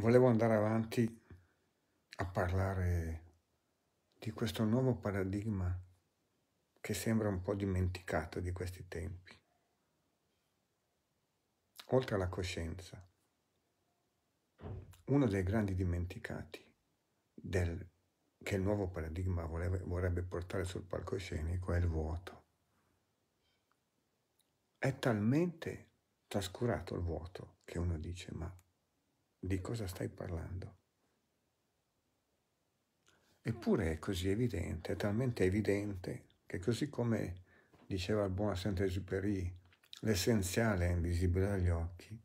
volevo andare avanti a parlare di questo nuovo paradigma che sembra un po' dimenticato di questi tempi, oltre alla coscienza. Uno dei grandi dimenticati del, che il nuovo paradigma voleva, vorrebbe portare sul palcoscenico è il vuoto. È talmente trascurato il vuoto che uno dice ma di cosa stai parlando. Eppure è così evidente, è talmente evidente che così come diceva il buon saint Superi, l'essenziale è invisibile agli occhi,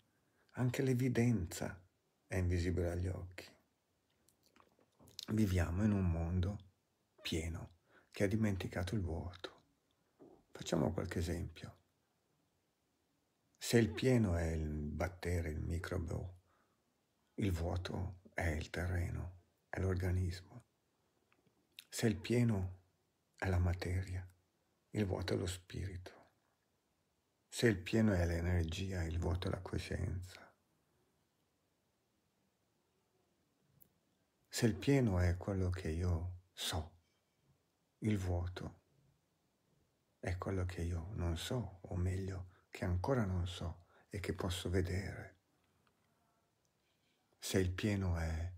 anche l'evidenza è invisibile agli occhi. Viviamo in un mondo pieno che ha dimenticato il vuoto. Facciamo qualche esempio. Se il pieno è il battere, il microbo, il vuoto è il terreno, è l'organismo. Se il pieno è la materia, il vuoto è lo spirito. Se il pieno è l'energia, il vuoto è la coscienza. Se il pieno è quello che io so, il vuoto è quello che io non so, o meglio, che ancora non so e che posso vedere se il pieno è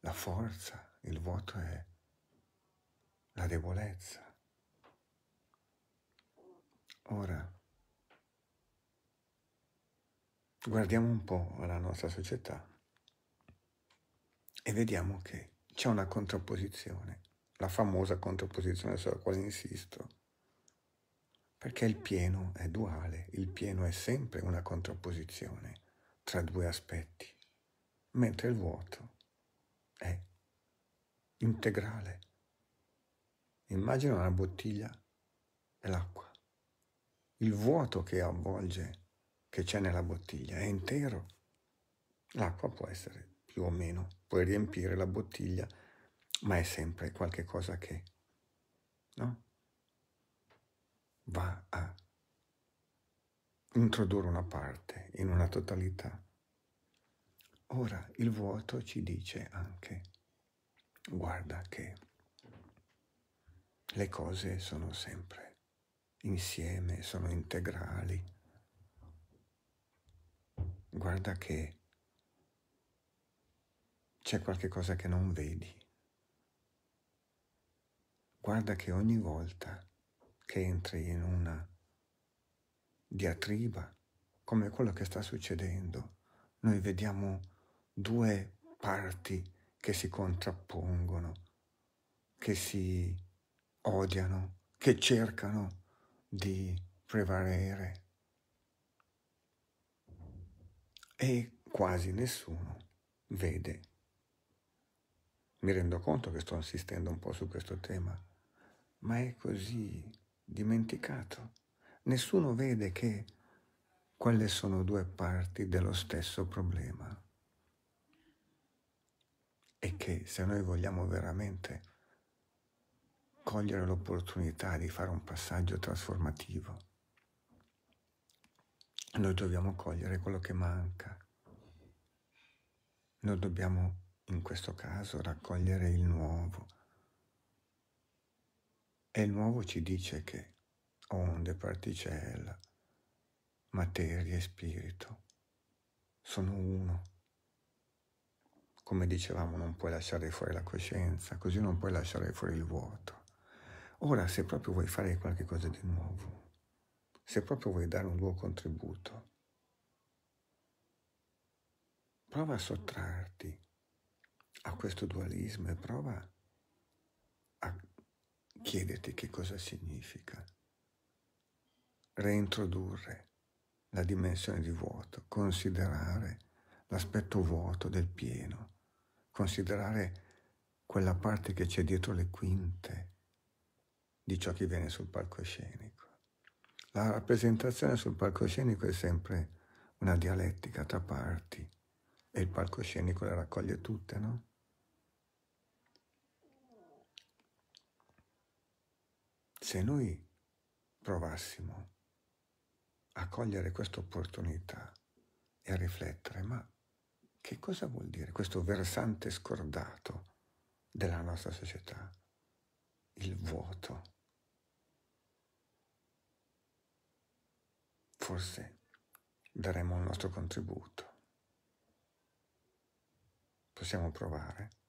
la forza, il vuoto è la debolezza. Ora, guardiamo un po' alla nostra società e vediamo che c'è una contrapposizione, la famosa contrapposizione sulla quale insisto, perché il pieno è duale, il pieno è sempre una contrapposizione tra due aspetti, mentre il vuoto è integrale. Immagina una bottiglia e l'acqua. Il vuoto che avvolge, che c'è nella bottiglia, è intero. L'acqua può essere più o meno, puoi riempire la bottiglia, ma è sempre qualche cosa che no? va a introdurre una parte in una totalità. Ora il vuoto ci dice anche, guarda che le cose sono sempre insieme, sono integrali. Guarda che c'è qualche cosa che non vedi. Guarda che ogni volta che entri in una diatriba, come quello che sta succedendo, noi vediamo due parti che si contrappongono, che si odiano, che cercano di prevalere. E quasi nessuno vede. Mi rendo conto che sto insistendo un po' su questo tema, ma è così dimenticato nessuno vede che quelle sono due parti dello stesso problema e che se noi vogliamo veramente cogliere l'opportunità di fare un passaggio trasformativo, noi dobbiamo cogliere quello che manca. Noi dobbiamo in questo caso raccogliere il nuovo. E il nuovo ci dice che onde, particella, materia e spirito sono uno. Come dicevamo, non puoi lasciare fuori la coscienza, così non puoi lasciare fuori il vuoto. Ora, se proprio vuoi fare qualcosa di nuovo, se proprio vuoi dare un tuo contributo, prova a sottrarti a questo dualismo e prova a chiederti che cosa significa reintrodurre la dimensione di vuoto, considerare l'aspetto vuoto del pieno, considerare quella parte che c'è dietro le quinte di ciò che viene sul palcoscenico. La rappresentazione sul palcoscenico è sempre una dialettica tra parti e il palcoscenico le raccoglie tutte, no? Se noi provassimo a cogliere questa opportunità e a riflettere, ma che cosa vuol dire questo versante scordato della nostra società? Il vuoto. Forse daremo il nostro contributo. Possiamo provare?